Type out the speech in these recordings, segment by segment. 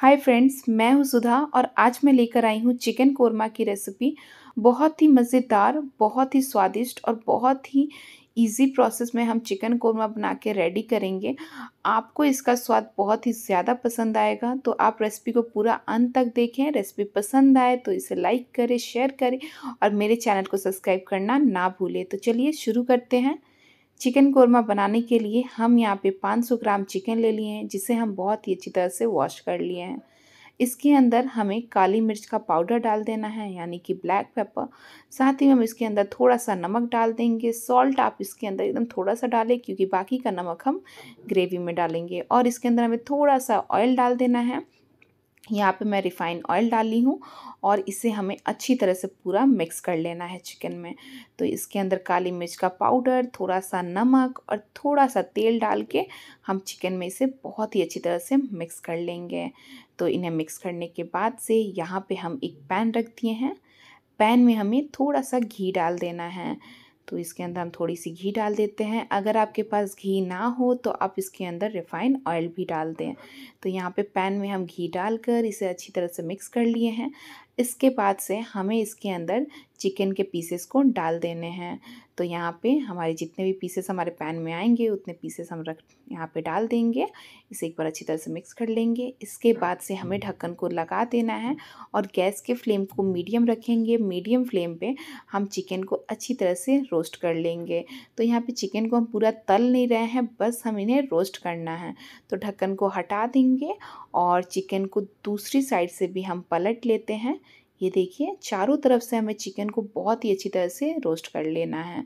Hi friends मैं हूँ सुधा और आज मैं लेकर आई हूँ चिकन कोरमा की रेसिपी बहुत ही मज़ेदार बहुत ही स्वादिष्ट और बहुत ही इजी प्रोसेस में हम चिकन कोरमा बना के रेडी करेंगे आपको इसका स्वाद बहुत ही ज़्यादा पसंद आएगा तो आप रेसिपी को पूरा अंत तक देखें रेसिपी पसंद आए तो इसे लाइक करें शेयर करें और मेरे चैनल को सब्सक्राइब करना ना भूलें तो चलिए शुरू करते हैं चिकन कोरमा बनाने के लिए हम यहाँ पे 500 ग्राम चिकन ले लिए हैं जिसे हम बहुत ही अच्छी तरह से वॉश कर लिए हैं इसके अंदर हमें काली मिर्च का पाउडर डाल देना है यानी कि ब्लैक पेपर साथ ही हम इसके अंदर थोड़ा सा नमक डाल देंगे सॉल्ट आप इसके अंदर एकदम थोड़ा सा डालें क्योंकि बाकी का नमक हम ग्रेवी में डालेंगे और इसके अंदर हमें थोड़ा सा ऑयल डाल देना है यहाँ पे मैं रिफ़ाइंड ऑयल डाली हूँ और इसे हमें अच्छी तरह से पूरा मिक्स कर लेना है चिकन में तो इसके अंदर काली मिर्च का पाउडर थोड़ा सा नमक और थोड़ा सा तेल डाल के हम चिकन में इसे बहुत ही अच्छी तरह से मिक्स कर लेंगे तो इन्हें मिक्स करने के बाद से यहाँ पे हम एक पैन रख दिए हैं पैन में हमें थोड़ा सा घी डाल देना है तो इसके अंदर हम थोड़ी सी घी डाल देते हैं अगर आपके पास घी ना हो तो आप इसके अंदर रिफाइन ऑयल भी डाल दें तो यहाँ पे पैन में हम घी डालकर इसे अच्छी तरह से मिक्स कर लिए हैं इसके बाद से हमें इसके अंदर चिकन के पीसेस को डाल देने हैं तो यहाँ पे हमारे जितने भी पीसेस हमारे पैन में आएंगे उतने पीसेस हम रख यहाँ पे डाल देंगे इसे एक बार अच्छी तरह से मिक्स कर लेंगे इसके बाद से हमें हम्म। ढक्कन को लगा देना है और गैस के फ्लेम को मीडियम रखेंगे मीडियम फ्लेम पे हम चिकन को अच्छी तरह से रोस्ट कर लेंगे तो यहाँ पे चिकन को हम पूरा तल नहीं रहे हैं बस हम इन्हें रोस्ट करना है तो ढक्कन को हटा देंगे और चिकन को दूसरी साइड से भी हम पलट लेते हैं ये देखिए चारों तरफ से हमें चिकन को बहुत ही अच्छी तरह से रोस्ट कर लेना है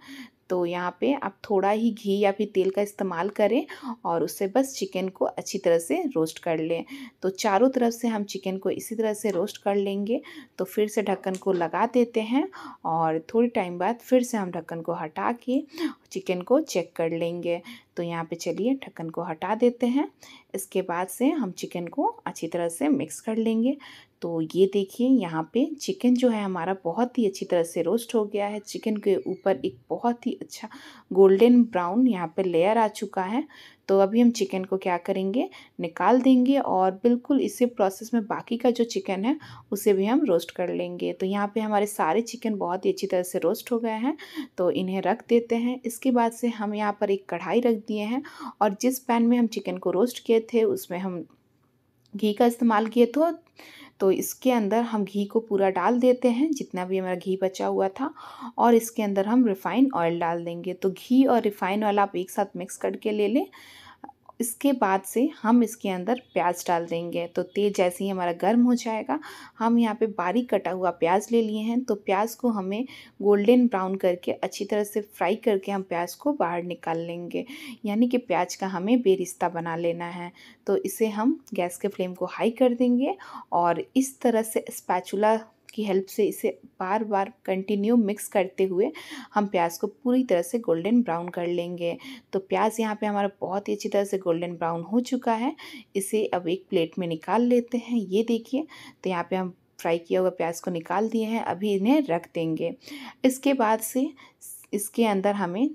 तो यहाँ पे आप थोड़ा ही घी या फिर तेल का इस्तेमाल करें और उससे बस चिकन को अच्छी तरह से रोस्ट कर लें तो चारों तरफ से हम चिकन को इसी तरह से रोस्ट कर लेंगे तो फिर से ढक्कन को लगा देते हैं और थोड़ी टाइम बाद फिर से हम ढक्कन को हटा के चिकन को चेक कर लेंगे तो यहाँ पे चलिए ढक्कन को हटा देते हैं इसके बाद से हम चिकन को अच्छी तरह से मिक्स कर लेंगे तो ये देखिए यहाँ पे चिकन जो है हमारा बहुत ही अच्छी तरह से रोस्ट हो गया है चिकन के ऊपर एक बहुत ही अच्छा गोल्डन ब्राउन यहाँ पे लेयर आ चुका है तो अभी हम चिकन को क्या करेंगे निकाल देंगे और बिल्कुल इसी प्रोसेस में बाकी का जो चिकन है उसे भी हम रोस्ट कर लेंगे तो यहाँ पे हमारे सारे चिकन बहुत ही अच्छी तरह से रोस्ट हो गए हैं तो इन्हें रख देते हैं इसके बाद से हम यहाँ पर एक कढ़ाई रख दिए हैं और जिस पैन में हम चिकन को रोस्ट किए थे उसमें हम घी का इस्तेमाल किए तो तो इसके अंदर हम घी को पूरा डाल देते हैं जितना भी हमारा घी बचा हुआ था और इसके अंदर हम रिफ़ाइन ऑयल डाल देंगे तो घी और रिफ़ाइन ऑयल आप एक साथ मिक्स करके ले लें इसके बाद से हम इसके अंदर प्याज डाल देंगे तो तेल जैसे ही हमारा गर्म हो जाएगा हम यहाँ पे बारीक कटा हुआ प्याज ले लिए हैं तो प्याज को हमें गोल्डन ब्राउन करके अच्छी तरह से फ्राई करके हम प्याज को बाहर निकाल लेंगे यानी कि प्याज का हमें बेरिस्ता बना लेना है तो इसे हम गैस के फ्लेम को हाई कर देंगे और इस तरह से स्पैचुला की हेल्प से इसे बार बार कंटिन्यू मिक्स करते हुए हम प्याज को पूरी तरह से गोल्डन ब्राउन कर लेंगे तो प्याज यहाँ पे हमारा बहुत ही अच्छी तरह से गोल्डन ब्राउन हो चुका है इसे अब एक प्लेट में निकाल लेते हैं ये देखिए तो यहाँ पे हम फ्राई किया हुआ प्याज को निकाल दिए हैं अभी इन्हें रख देंगे इसके बाद से इसके अंदर हमें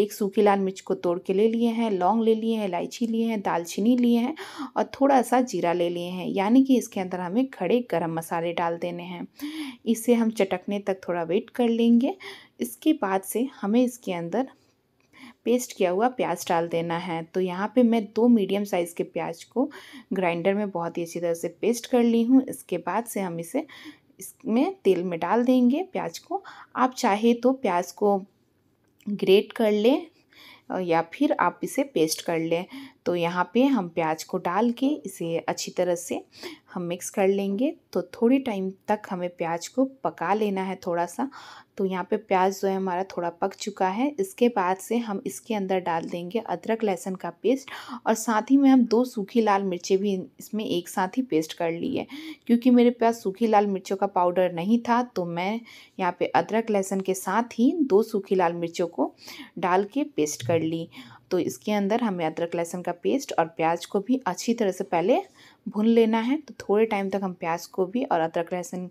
एक सूखी लाल मिर्च को तोड़ के ले लिए हैं लौंग ले लिए हैं इलायची लिए हैं दालचीनी लिए हैं और थोड़ा सा जीरा ले लिए हैं यानी कि इसके अंदर हमें खड़े गरम मसाले डाल देने हैं इसे हम चटकने तक थोड़ा वेट कर लेंगे इसके बाद से हमें इसके अंदर पेस्ट किया हुआ प्याज डाल देना है तो यहाँ पे मैं दो मीडियम साइज़ के प्याज को ग्राइंडर में बहुत ही अच्छी तरह से पेस्ट कर ली हूँ इसके बाद से हम इसे इसमें तेल में डाल देंगे प्याज को आप चाहे तो प्याज को ग्रेट कर लें या फिर आप इसे पेस्ट कर लें तो यहाँ पे हम प्याज को डाल के इसे अच्छी तरह से हम मिक्स कर लेंगे तो थोड़ी टाइम तक हमें प्याज को पका लेना है थोड़ा सा तो यहाँ पे प्याज जो है हमारा थोड़ा पक चुका है इसके बाद से हम इसके अंदर डाल देंगे अदरक लहसुन का पेस्ट और साथ ही में हम दो सूखी लाल मिर्चें भी इसमें एक साथ ही पेस्ट कर ली है क्योंकि मेरे पास सूखी लाल मिर्चों का पाउडर नहीं था तो मैं यहाँ पे अदरक लहसुन के साथ ही दो सूखी लाल मिर्चों को डाल के पेस्ट कर ली तो इसके अंदर हमें अदरक लहसुन का पेस्ट और प्याज को भी अच्छी तरह से पहले भून लेना है तो थोड़े टाइम तक हम प्याज को भी और अदरक लहसुन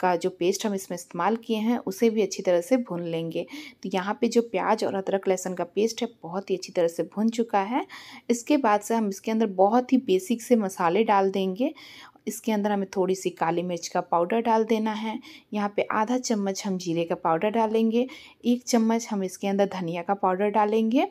का जो पेस्ट हम इसमें इस्तेमाल किए हैं उसे भी अच्छी तरह से भून लेंगे तो यहाँ पे जो प्याज और अदरक लहसुन का पेस्ट है बहुत ही अच्छी तरह से भुन चुका है इसके बाद से हम इसके अंदर बहुत ही बेसिक से मसाले डाल देंगे इसके अंदर हमें थोड़ी सी काली मिर्च का पाउडर डाल देना है यहाँ पे आधा चम्मच हम जीरे का पाउडर डालेंगे एक चम्मच हम इसके अंदर धनिया का पाउडर डालेंगे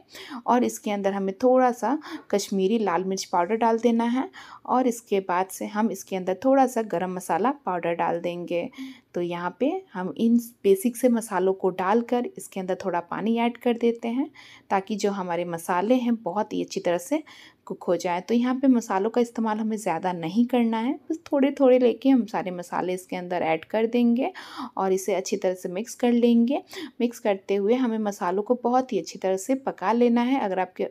और इसके अंदर हमें थोड़ा सा कश्मीरी लाल मिर्च पाउडर डाल देना है और इसके बाद से हम इसके अंदर थोड़ा सा गरम मसाला पाउडर डाल देंगे तो यहाँ पे हम इन बेसिक से मसालों को डालकर इसके अंदर थोड़ा पानी ऐड कर देते हैं ताकि जो हमारे मसाले हैं बहुत ही अच्छी तरह से कुक हो जाए तो यहाँ पे मसालों का इस्तेमाल हमें ज़्यादा नहीं करना है बस थोड़े थोड़े लेके हम सारे मसाले इसके अंदर ऐड कर देंगे और इसे अच्छी तरह से मिक्स कर लेंगे मिक्स करते हुए हमें मसालों को बहुत ही अच्छी तरह से पका लेना है अगर आपके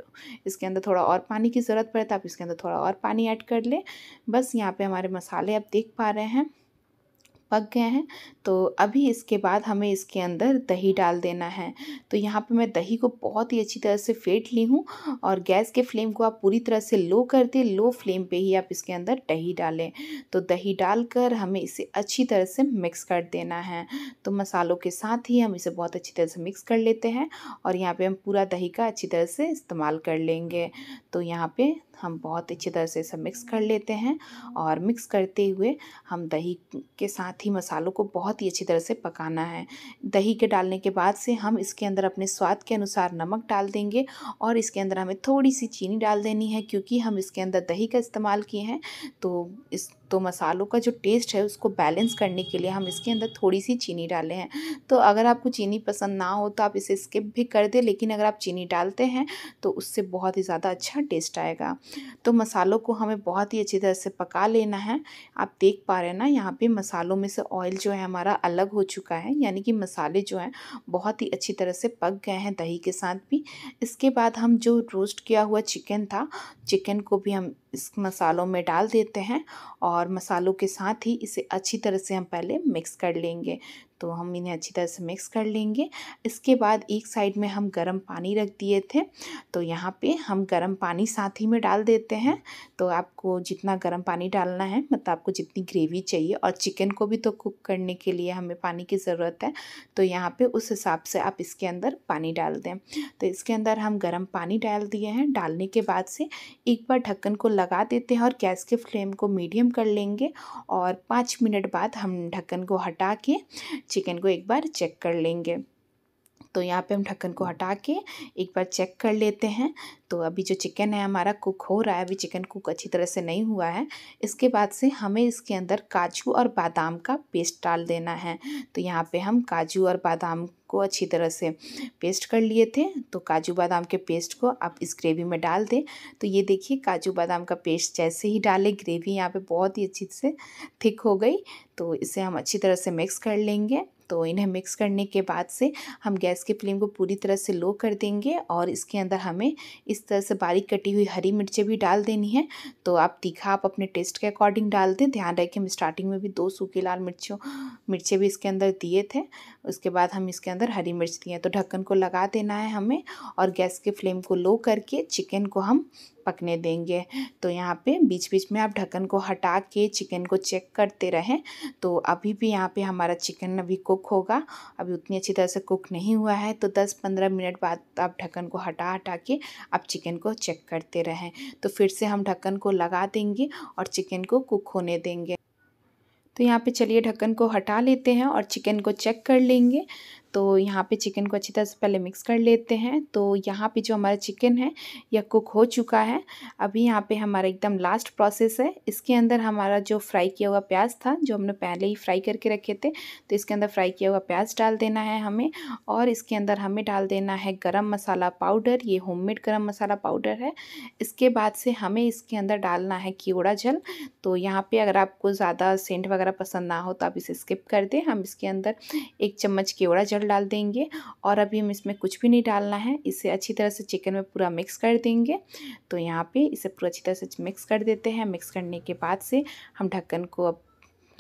इसके अंदर थोड़ा और पानी की ज़रूरत पड़े तो आप इसके अंदर थोड़ा और पानी ऐड कर लें बस यहाँ पर हमारे मसाले आप देख पा रहे हैं पक गए हैं तो अभी इसके बाद हमें इसके अंदर दही डाल देना है तो यहाँ पे मैं दही को बहुत ही अच्छी तरह से फेंट ली हूँ और गैस के फ्लेम को आप पूरी तरह से लो कर दें लो फ्लेम पे ही आप इसके अंदर दही डालें तो दही डालकर हमें इसे अच्छी तरह से मिक्स कर देना है तो मसालों के साथ ही हम इसे बहुत अच्छी तरह से मिक्स कर लेते हैं और यहाँ पर हम पूरा दही का अच्छी तरह से इस्तेमाल कर लेंगे तो यहाँ पर हम बहुत अच्छी तरह से इसे मिक्स कर लेते हैं और मिक्स करते हुए हम दही के साथ ही मसालों को बहुत ही अच्छी तरह से पकाना है दही के डालने के बाद से हम इसके अंदर अपने स्वाद के अनुसार नमक डाल देंगे और इसके अंदर हमें थोड़ी सी चीनी डाल देनी है क्योंकि हम इसके अंदर दही का इस्तेमाल किए हैं तो इस तो मसालों का जो टेस्ट है उसको बैलेंस करने के लिए हम इसके अंदर थोड़ी सी चीनी डाले हैं तो अगर आपको चीनी पसंद ना हो तो आप इसे स्किप भी कर दें लेकिन अगर आप चीनी डालते हैं तो उससे बहुत ही ज़्यादा अच्छा टेस्ट आएगा तो मसालों को हमें बहुत ही अच्छी तरह से पका लेना है आप देख पा रहे हैं ना यहाँ पर मसालों में से ऑयल जो है हमारा अलग हो चुका है यानी कि मसाले जो हैं बहुत ही अच्छी तरह से पक गए हैं दही के साथ भी इसके बाद हम जो रोस्ट किया हुआ चिकन था चिकन को भी हम इस मसालों में डाल देते हैं और मसालों के साथ ही इसे अच्छी तरह से हम पहले मिक्स कर लेंगे तो हम इन्हें अच्छी तरह से मिक्स कर लेंगे इसके बाद एक साइड में हम गर्म पानी रख दिए थे तो यहाँ पे हम गर्म पानी साथ ही में डाल देते हैं तो आपको जितना गर्म पानी डालना है मतलब आपको जितनी ग्रेवी चाहिए और चिकन को भी तो कुक करने के लिए हमें पानी की ज़रूरत है तो यहाँ पर उस हिसाब से आप इसके अंदर पानी डाल दें तो इसके अंदर हम गर्म पानी डाल दिए हैं डालने के बाद से एक बार ढक्कन को लगा देते हैं और गैस के फ्लेम को मीडियम कर लेंगे और पाँच मिनट बाद हम ढक्कन को हटा के चिकन को एक बार चेक कर लेंगे तो यहाँ पे हम ढक्कन को हटा के एक बार चेक कर लेते हैं तो अभी जो चिकन है हमारा कुक हो रहा है अभी चिकन कुक अच्छी तरह से नहीं हुआ है इसके बाद से हमें इसके अंदर काजू और बादाम का पेस्ट डाल देना है तो यहाँ पे हम काजू और बादाम को अच्छी तरह से पेस्ट कर लिए थे तो काजू बादाम के पेस्ट को आप इस ग्रेवी में डाल दें तो ये देखिए काजू बादाम का पेस्ट जैसे ही डाले ग्रेवी यहाँ पर बहुत ही अच्छी से थिक हो गई तो इसे हम अच्छी तरह से मिक्स कर लेंगे तो इन्हें मिक्स करने के बाद से हम गैस की फ्लेम को पूरी तरह से लो कर देंगे और इसके अंदर हमें इस तरह से बारीक कटी हुई हरी मिर्चें भी डाल देनी है तो आप तीखा आप अपने टेस्ट के अकॉर्डिंग डाल दें ध्यान रखें हम स्टार्टिंग में भी दो सूखी लाल मिर्चों मिर्चें भी इसके अंदर दिए थे उसके बाद हम इसके अंदर हरी मिर्च दिए तो ढक्कन को लगा देना है हमें और गैस के फ्लेम को लो करके चिकन को हम पकने देंगे तो यहाँ पे बीच बीच में आप ढक्कन को हटा के चिकन को चेक करते रहें तो अभी भी यहाँ पे हमारा चिकन अभी कुक होगा अभी उतनी अच्छी तरह से कुक नहीं हुआ है तो 10-15 मिनट बाद आप ढक्कन को हटा हटा के आप चिकन को चेक करते रहें तो फिर से हम ढक्कन को लगा देंगे और चिकन को कुक होने देंगे तो यहाँ पे चलिए ढक्कन को हटा लेते हैं और चिकन को चेक कर लेंगे तो यहाँ पे चिकन को अच्छी तरह से पहले मिक्स कर लेते हैं तो यहाँ पे जो हमारा चिकन है यह कुक हो चुका है अभी यहाँ पे हमारा एकदम लास्ट प्रोसेस है इसके अंदर हमारा जो फ्राई किया हुआ प्याज था जो हमने पहले ही फ्राई करके रखे थे तो इसके अंदर फ्राई किया हुआ प्याज डाल देना है हमें और इसके अंदर हमें डाल देना है गर्म मसाला पाउडर ये होम मेड मसाला पाउडर है इसके बाद से हमें इसके अंदर डालना है कीड़ा जल तो यहाँ पर अगर आपको ज़्यादा सेंट वगैरह पसंद ना हो तो आप इसे स्किप कर दें हम इसके अंदर एक चम्मच कीड़ा जल डाल देंगे और अभी हम इसमें कुछ भी नहीं डालना है इसे अच्छी तरह से चिकन में पूरा मिक्स कर देंगे तो यहाँ पे इसे पूरा अच्छी तरह से मिक्स कर देते हैं मिक्स करने के बाद से हम ढक्कन को अब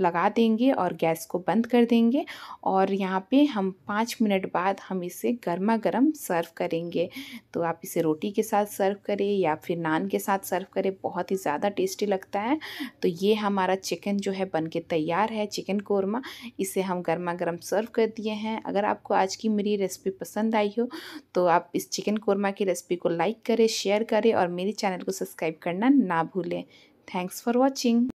लगा देंगे और गैस को बंद कर देंगे और यहाँ पे हम पाँच मिनट बाद हम इसे गर्मा गर्म सर्व करेंगे तो आप इसे रोटी के साथ सर्व करें या फिर नान के साथ सर्व करें बहुत ही ज़्यादा टेस्टी लगता है तो ये हमारा चिकन जो है बन के तैयार है चिकन कौरमा इसे हम गर्मा गर्म सर्व कर दिए हैं अगर आपको आज की मेरी रेसिपी पसंद आई हो तो आप इस चिकन कौरमा की रेसिपी को लाइक करें शेयर करें और मेरे चैनल को सब्सक्राइब करना ना भूलें थैंक्स फॉर वॉचिंग